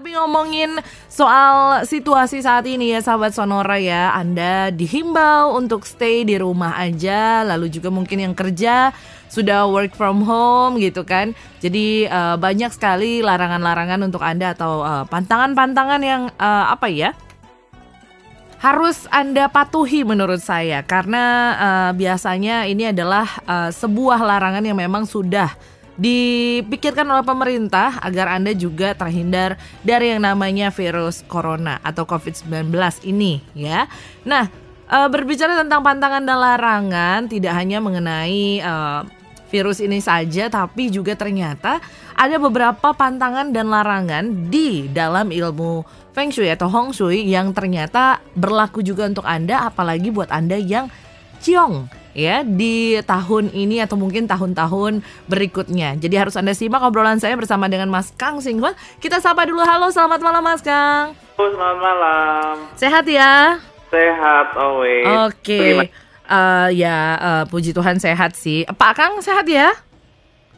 Tapi ngomongin soal situasi saat ini ya sahabat Sonora ya, Anda dihimbau untuk stay di rumah aja, lalu juga mungkin yang kerja sudah work from home gitu kan. Jadi uh, banyak sekali larangan-larangan untuk Anda atau pantangan eh, pantangan-pantangan yang uh, apa ya? harus Anda patuhi menurut saya karena uh, biasanya ini adalah uh, sebuah larangan yang memang sudah dipikirkan oleh pemerintah agar Anda juga terhindar dari yang namanya virus corona atau COVID-19 ini ya. Nah, eh, berbicara tentang pantangan dan larangan tidak hanya mengenai uh, virus ini saja tapi juga ternyata ada beberapa pantangan dan larangan di dalam ilmu Feng Shui atau Hong Shui yang ternyata berlaku juga untuk Anda apalagi buat Anda yang ciong ya di tahun ini atau mungkin tahun-tahun berikutnya. Jadi harus Anda simak obrolan saya bersama dengan Mas Kang Singhwan. Kita sapa dulu. Halo, selamat malam Mas Kang. Halo, selamat malam. Sehat ya? Sehat always. Oke. Okay. Uh, eh, ya, uh, puji Tuhan sehat sih. Pak Kang sehat ya?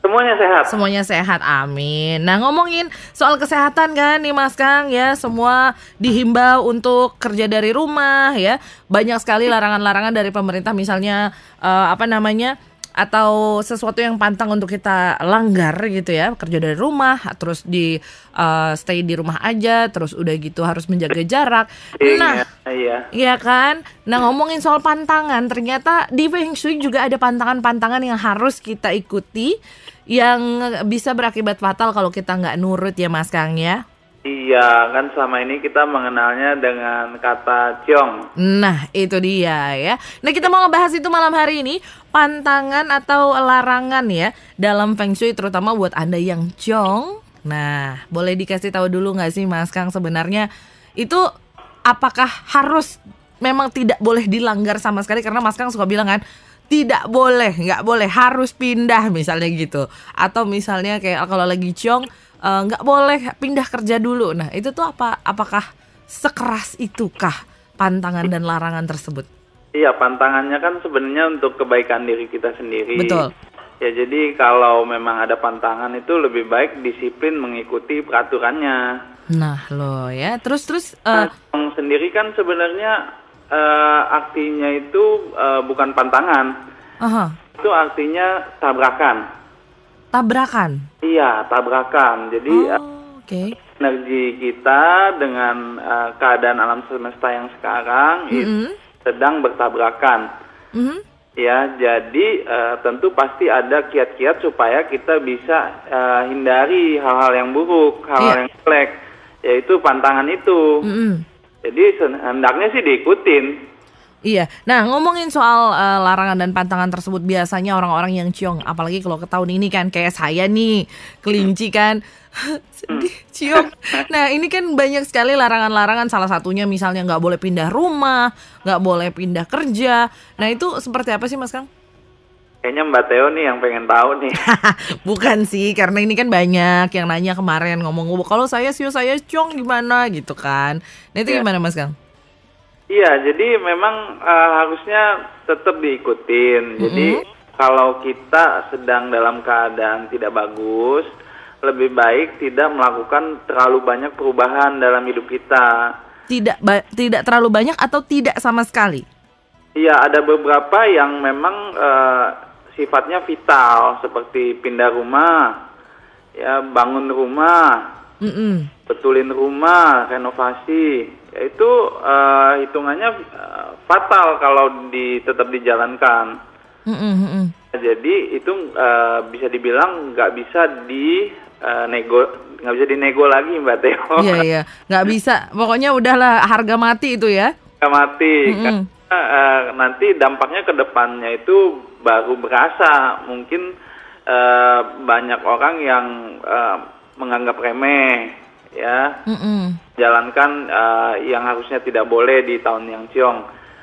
Semuanya sehat. Semuanya sehat, amin. Nah ngomongin soal kesehatan kan nih Mas Kang ya, semua dihimbau untuk kerja dari rumah ya. Banyak sekali larangan-larangan dari pemerintah misalnya uh, apa namanya atau sesuatu yang pantang untuk kita langgar gitu ya kerja dari rumah terus di uh, stay di rumah aja terus udah gitu harus menjaga jarak iya, nah iya iya kan nah ngomongin soal pantangan ternyata di Feng Shui juga ada pantangan-pantangan yang harus kita ikuti yang bisa berakibat fatal kalau kita nggak nurut ya Mas Kang ya Iya, kan selama ini kita mengenalnya dengan kata ciong. Nah, itu dia ya. Nah, kita mau ngebahas itu malam hari ini, pantangan atau larangan ya dalam feng shui terutama buat Anda yang ciong. Nah, boleh dikasih tahu dulu nggak sih Mas Kang sebenarnya itu apakah harus memang tidak boleh dilanggar sama sekali karena Mas Kang suka bilang kan tidak boleh nggak boleh harus pindah misalnya gitu atau misalnya kayak oh, kalau lagi ciong uh, eh, boleh pindah kerja dulu nah itu tuh apa apakah sekeras itukah pantangan dan larangan tersebut iya pantangannya kan sebenarnya untuk kebaikan diri kita sendiri betul Ya jadi kalau memang ada pantangan itu lebih baik disiplin mengikuti peraturannya. Nah lo ya terus terus. Uh, nah, sendiri kan sebenarnya uh, artinya itu uh, bukan pantangan. Aha. Itu artinya tabrakan. Tabrakan. Iya, tabrakan. Jadi oh, eh, okay. uh, Energi kita dengan uh, keadaan alam semesta yang sekarang mm -hmm. sedang bertabrakan. Mm -hmm. Ya, jadi uh, tentu pasti ada kiat-kiat supaya kita bisa uh, hindari hal-hal yang buruk, hal-hal yeah. yang jelek, yaitu pantangan itu. Mm -hmm jadi eh, hendaknya sih diikutin. Iya. Nah, ngomongin soal uh, larangan dan pantangan tersebut biasanya orang-orang yang ciong, apalagi kalau ke tahun ini kan kayak saya nih, kelinci kan sedih ciong. Nah, ini kan banyak sekali larangan-larangan salah satunya misalnya nggak boleh pindah rumah, nggak boleh pindah kerja. Nah, itu seperti apa sih Mas Kang? Kayaknya Mbak Teo nih yang pengen tahu nih. Bukan sih, karena ini kan banyak yang nanya kemarin ngomong, ngomong oh, kalau saya sih saya cong gimana gitu kan. Nah itu ya. gimana Mas Kang? Iya, jadi memang uh, harusnya tetap diikutin. Mm -hmm. Jadi kalau kita sedang dalam keadaan tidak bagus, lebih baik tidak melakukan terlalu banyak perubahan dalam hidup kita. Tidak tidak terlalu banyak atau tidak sama sekali? Iya, ada beberapa yang memang uh, sifatnya vital seperti pindah rumah, ya bangun rumah, mm -mm. betulin rumah, renovasi, ya itu uh, hitungannya uh, fatal kalau di, tetap dijalankan. Mm -mm. Jadi itu uh, bisa dibilang nggak bisa di nego nggak bisa dinego lagi mbak Teo. Iya iya nggak bisa pokoknya udahlah harga mati itu ya. Harga mati. Mm -mm. Karena, uh, nanti dampaknya ke depannya itu baru berasa mungkin uh, banyak orang yang uh, menganggap remeh ya mm -mm. jalankan uh, yang harusnya tidak boleh di tahun yang ciong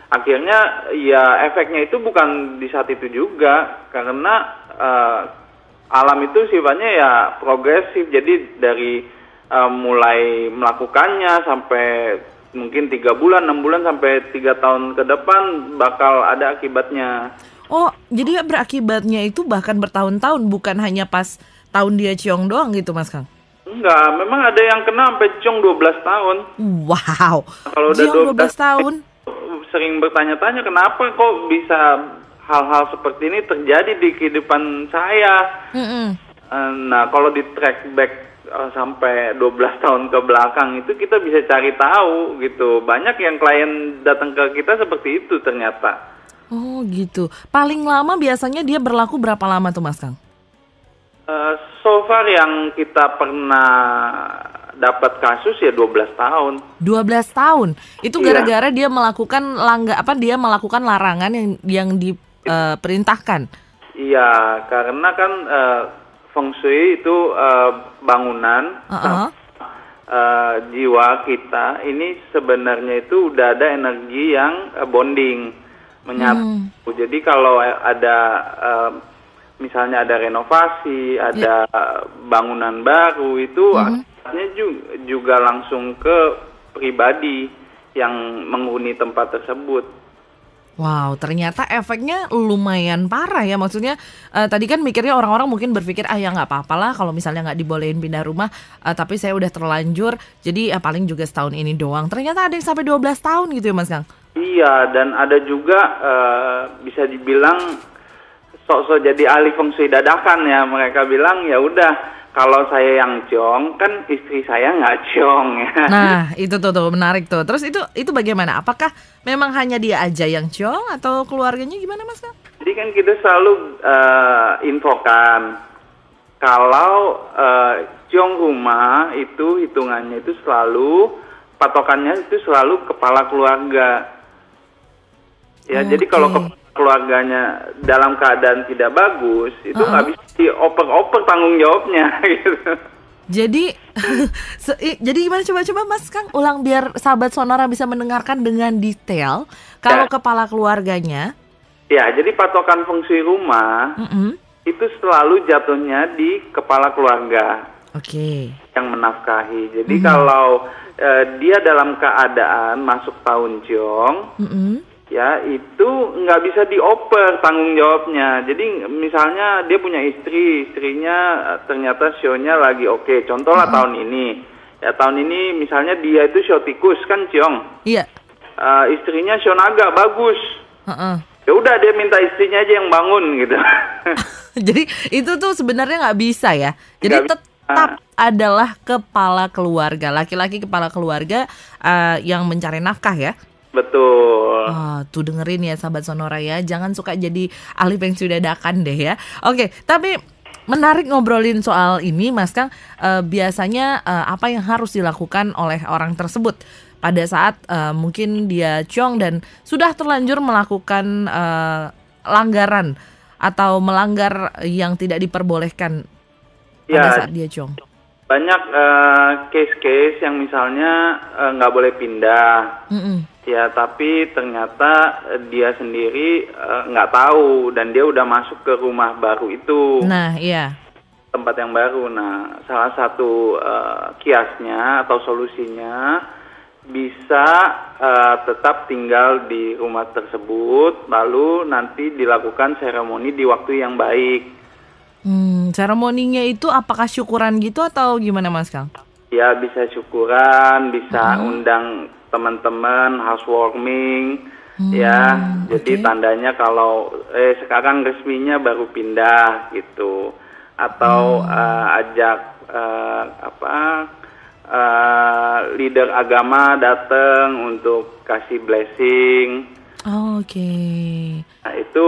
akhirnya ya efeknya itu bukan di saat itu juga karena uh, alam itu sifatnya ya progresif jadi dari uh, mulai melakukannya sampai mungkin tiga bulan enam bulan sampai tiga tahun ke depan bakal ada akibatnya Oh, jadi berakibatnya itu bahkan bertahun-tahun bukan hanya pas tahun dia ciong doang gitu, Mas Kang? Enggak, memang ada yang kena sampai ciong 12 tahun. Wow. Nah, kalau udah ciong 12, 12 tahun eh, sering bertanya-tanya kenapa kok bisa hal-hal seperti ini terjadi di kehidupan saya. Mm -mm. Nah, kalau di track back eh, sampai 12 tahun ke belakang itu kita bisa cari tahu gitu. Banyak yang klien datang ke kita seperti itu ternyata. Oh gitu. Paling lama biasanya dia berlaku berapa lama tuh Mas Kang? Uh, so far yang kita pernah dapat kasus ya 12 tahun. 12 tahun. Itu iya. gara-gara iya. dia melakukan langga apa dia melakukan larangan yang yang diperintahkan. Eh, uh, iya, karena kan uh, feng shui itu uh, bangunan. Uh -uh. Uh, jiwa kita ini sebenarnya itu udah ada energi yang uh, bonding menyatu. Hmm. Oh, jadi kalau eh, ada uh, misalnya ada renovasi, ada yeah. bangunan baru itu hmm. juga langsung ke pribadi yang menghuni tempat tersebut. Wow, ternyata efeknya lumayan parah ya. Maksudnya uh, tadi kan mikirnya orang-orang mungkin berpikir ah ya nggak apa-apa lah kalau misalnya nggak dibolehin pindah rumah, uh, tapi saya udah terlanjur, jadi uh, paling juga setahun ini doang. Ternyata ada yang sampai 12 tahun gitu ya Mas Kang? Iya, dan ada juga uh, bisa dibilang sok-sok jadi ahli feng dadakan ya. Mereka bilang ya udah kalau saya yang jong kan istri saya nggak jong ya. Nah itu tuh tuh menarik tuh. Terus itu itu bagaimana? Apakah memang hanya dia aja yang jong atau keluarganya gimana mas? Jadi kan kita selalu uh, infokan kalau uh, jong rumah itu hitungannya itu selalu patokannya itu selalu kepala keluarga. Ya okay. Ah, jadi kalau ke keluarganya dalam keadaan tidak bagus itu nggak uh -uh. bisa dioper-oper tanggung jawabnya gitu. Jadi jadi gimana coba-coba Mas Kang ulang biar sahabat sonora bisa mendengarkan dengan detail kalau ya. kepala keluarganya. Ya, jadi patokan fungsi rumah mm -hmm. itu selalu jatuhnya di kepala keluarga. Oke. Okay. Yang menafkahi. Jadi mm -hmm. kalau uh, dia dalam keadaan masuk tahun ciong, mm -hmm ya itu nggak bisa dioper tanggung jawabnya. Jadi misalnya dia punya istri, istrinya eh, ternyata sionya lagi oke. Okay. Contoh lah uh -huh. tahun ini, ya tahun ini misalnya dia itu show tikus kan Ciong. Iya. Yeah. Uh, istrinya show naga bagus. Uh -uh. Ya udah dia minta istrinya aja yang bangun gitu. Jadi itu tuh sebenarnya nggak bisa ya. Jadi gak tetap bisa. adalah kepala keluarga, laki-laki kepala keluarga uh, yang mencari nafkah ya. Betul. Oh, tuh dengerin ya sahabat Sonora ya, jangan suka jadi ahli sudah dadakan deh ya. Oke, tapi menarik ngobrolin soal ini Mas Kang. Uh, biasanya uh, apa yang harus dilakukan oleh orang tersebut? pada saat uh, mungkin dia ciong dan sudah terlanjur melakukan uh, langgaran atau melanggar yang tidak diperbolehkan ya, pada saat dia ciong banyak eh, case-case uh, yang misalnya eh, nggak uh, boleh pindah mm ya tapi ternyata eh, dia sendiri nggak uh, tahu dan dia udah masuk ke rumah baru itu nah iya tempat yang baru nah salah satu uh, kiasnya atau solusinya bisa uh, tetap tinggal di rumah tersebut lalu nanti dilakukan seremoni di waktu yang baik Hmm, ceremoninya itu apakah syukuran gitu atau gimana Mas Kang? Ya bisa syukuran, bisa hmm. undang teman-teman housewarming, hmm, ya. Jadi okay. tandanya kalau eh sekarang resminya baru pindah gitu, atau hmm. uh, ajak uh, apa uh, leader agama datang untuk kasih blessing. Oh, Oke. Okay. Nah itu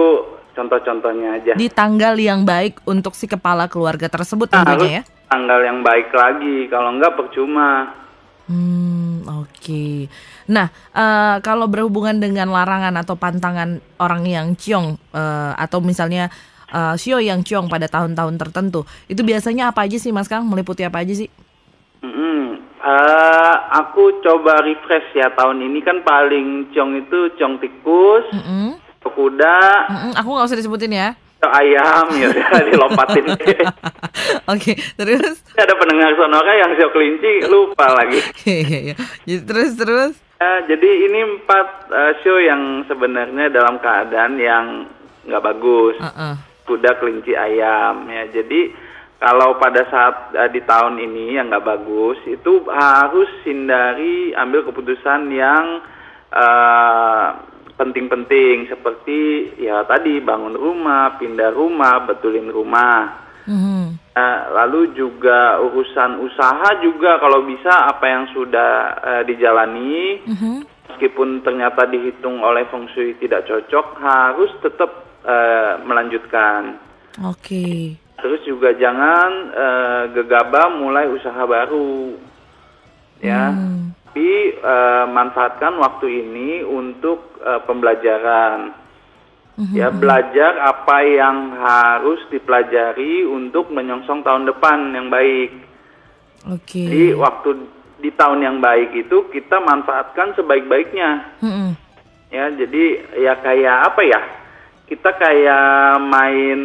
contoh-contohnya aja. Di tanggal yang baik untuk si kepala keluarga tersebut nah, tentunya ya. Tanggal yang baik lagi, kalau enggak percuma. Hmm, oke. Okay. Nah, uh, kalau berhubungan dengan larangan atau pantangan orang yang ciong uh, atau misalnya uh, sio yang ciong pada tahun-tahun tertentu, itu biasanya apa aja sih Mas Kang? Meliputi apa aja sih? Mm -hmm. uh, aku coba refresh ya tahun ini kan paling ciong itu ciong tikus. Mm -hmm kuda. Mm-mm, aku nggak usah disebutin ya. Ayam, ya dilompatin. Oke, okay, terus? Ada pendengar sonora kan yang siok kelinci lupa lagi. iya, iya. Terus, terus? Uh, jadi ini empat uh, eh, show yang sebenarnya dalam keadaan yang nggak bagus. Uh-uh. Kuda, kelinci, ayam. Ya, jadi kalau pada saat uh, di tahun ini yang nggak bagus itu harus hindari ambil keputusan yang uh, penting-penting seperti ya tadi bangun rumah, pindah rumah, betulin rumah. Mm-hmm. Ya, lalu juga urusan usaha juga kalau bisa apa yang sudah uh, dijalani mm-hmm. meskipun ternyata dihitung oleh feng shui tidak cocok harus tetap uh, melanjutkan. Oke. Okay. Terus juga jangan uh, gegabah mulai usaha baru. Ya. Mm tapi uh, manfaatkan waktu ini untuk uh, pembelajaran. Mm-hmm. Ya, belajar apa yang harus dipelajari untuk menyongsong tahun depan yang baik. Oke. Okay. Jadi waktu di tahun yang baik itu kita manfaatkan sebaik-baiknya. Mm-hmm. Ya, jadi ya kayak apa ya? Kita kayak main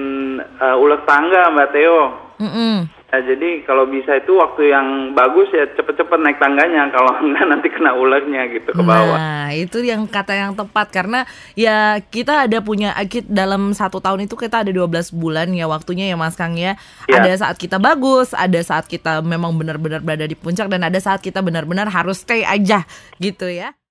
uh, ular tangga, Mbak Teo. Mm-hmm Ya, jadi kalau bisa itu waktu yang bagus ya cepet-cepet naik tangganya kalau enggak nanti kena ularnya gitu ke bawah. Nah itu yang kata yang tepat karena ya kita ada punya akit dalam satu tahun itu kita ada 12 bulan ya waktunya ya Mas Kang ya. ya. Ada saat kita bagus, ada saat kita memang benar-benar berada di puncak dan ada saat kita benar-benar harus stay aja gitu ya.